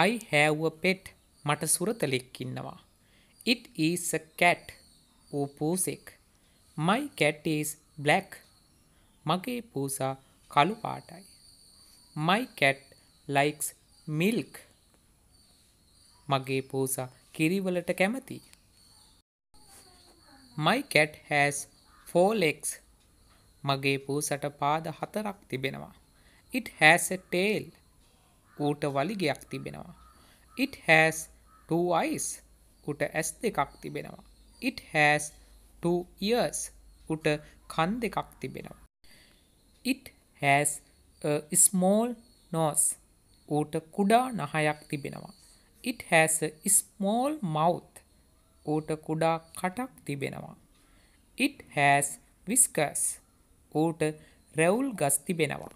I have a pet. මට සුරතලෙක් ඉන්නවා. It is a cat. ඌ පූසෙක්. My cat is black. මගේ පූසා කළු පාටයි. My cat likes milk. මගේ පූසා කිරිවලට කැමතියි. My cat has four legs. මගේ පූසට පාද හතරක් තිබෙනවා. It has a tail. ඌට වලිගයක් තිබෙනවා. It has two eyes උට ඇස් දෙකක් තිබෙනවා. It has two ears උට කන් දෙකක් තිබෙනවා. It has a small nose ඌට කුඩා නහයක් තිබෙනවා. It has a small mouth ඌට කුඩා කටක් තිබෙනවා. It has whiskers ඌට රැවුල් ගස් තිබෙනවා.